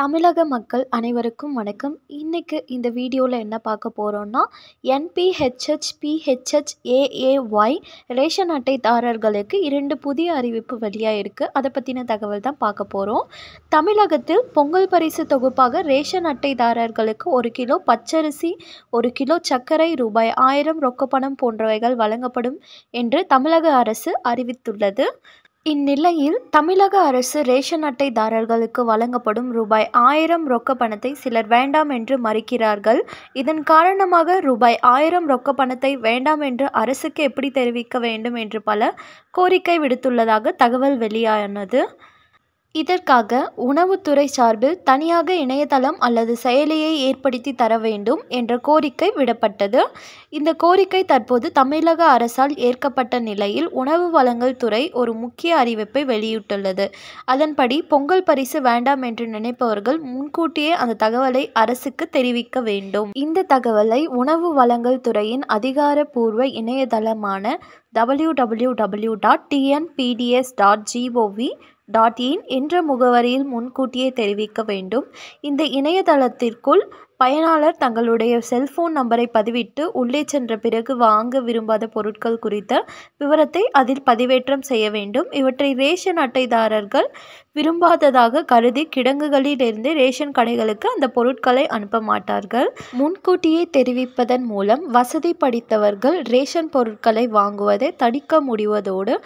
தமிழக மக்கள் அனைவருக்கும் வணக்கம் இன்றைக்கு இந்த வீடியோவில் என்ன பார்க்க போகிறோன்னா என்பிஹெச்ஹெச் பிஹெச்ஹெச் ஏஏஒய் ரேஷன் அட்டைதாரர்களுக்கு இரண்டு புதிய அறிவிப்பு வழியாக இருக்குது அதை பற்றின தகவல் தான் பார்க்க போகிறோம் தமிழகத்தில் பொங்கல் பரிசு தொகுப்பாக ரேஷன் அட்டைதாரர்களுக்கு ஒரு கிலோ பச்சரிசி ஒரு கிலோ சர்க்கரை ரூபாய் ஆயிரம் ரொக்கப்பணம் போன்றவைகள் வழங்கப்படும் என்று தமிழக அரசு அறிவித்துள்ளது இந்நிலையில் தமிழக அரசு ரேஷன் அட்டைதாரர்களுக்கு வழங்கப்படும் ரூபாய் ஆயிரம் ரொக்க பணத்தை சிலர் வேண்டாம் என்று மறுக்கிறார்கள் இதன் காரணமாக ரூபாய் ஆயிரம் ரொக்க பணத்தை வேண்டாம் என்று அரசுக்கு எப்படி தெரிவிக்க வேண்டும் என்று பல கோரிக்கை விடுத்துள்ளதாக தகவல் வெளியானது இதற்காக உணவுத்துறை சார்பில் தனியாக இணையதளம் அல்லது செயலியை ஏற்படுத்தி தர வேண்டும் என்ற கோரிக்கை விடப்பட்டது இந்த கோரிக்கை தற்போது தமிழக அரசால் ஏற்கப்பட்ட நிலையில் உணவு வழங்கல் துறை ஒரு முக்கிய அறிவிப்பை வெளியிட்டுள்ளது அதன்படி பொங்கல் பரிசு வேண்டாம் என்று நினைப்பவர்கள் முன்கூட்டியே அந்த தகவலை அரசுக்கு தெரிவிக்க வேண்டும் இந்த தகவலை உணவு வழங்கல் துறையின் அதிகாரப்பூர்வ இணையதளமான W W W dot TNPDS dot GOV dot in என்ற முகவரியில் முன்கூட்டியே தெரிவிக்க வேண்டும் இந்த இணையதளத்திற்குள் பயனாளர் தங்களுடைய செல்போன் நம்பரை பதிவிட்டு உள்ளே சென்ற பிறகு வாங்க விரும்பாத பொருட்கள் குறித்த விவரத்தை அதில் பதிவேற்றம் செய்ய வேண்டும் இவற்றை ரேஷன் அட்டைதாரர்கள் விரும்பாததாக கருதி கிடங்குகளிலிருந்து ரேஷன் கடைகளுக்கு அந்த பொருட்களை அனுப்ப மாட்டார்கள் முன்கூட்டியே தெரிவிப்பதன் மூலம் வசதி படித்தவர்கள் ரேஷன் பொருட்களை வாங்குவதை தடுக்க முடிவதோடு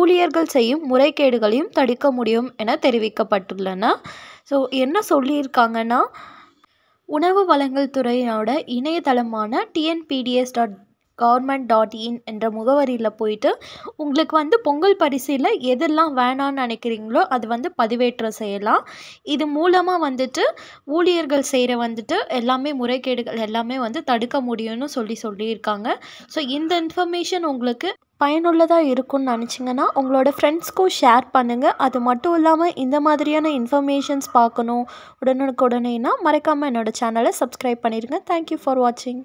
ஊழியர்கள் செய்யும் முறைகேடுகளையும் தடுக்க முடியும் என தெரிவிக்கப்பட்டுள்ளன ஸோ என்ன சொல்லியிருக்காங்கன்னா உணவு வழங்கல் துறையோட இணையதளமான TNPDS dot government dot in என்ற முகவரியில் போயிட்டு உங்களுக்கு வந்து பொங்கல் பரிசில் எதெல்லாம் வேணான்னு நினைக்கிறீங்களோ அது வந்து பதிவேற்றம் செய்யலாம் இது மூலமாக வந்துட்டு ஊழியர்கள் செய்கிற வந்துட்டு எல்லாமே முறைகேடுகள் எல்லாமே வந்து தடுக்க முடியும்னு சொல்லி சொல்லியிருக்காங்க ஸோ இந்த இன்ஃபர்மேஷன் உங்களுக்கு பயனுள்ளதாக இருக்கும்னு நினச்சிங்கன்னா உங்களோட ஃப்ரெண்ட்ஸ்க்கும் ஷேர் பண்ணுங்கள் அது மட்டும் இல்லாமல் இந்த மாதிரியான இன்ஃபர்மேஷன்ஸ் பார்க்கணும் உடனுக்குடனேனா மறக்காமல் என்னோடய சேனலை சப்ஸ்கிரைப் பண்ணிடுங்க தேங்க்யூ ஃபார் வாட்சிங்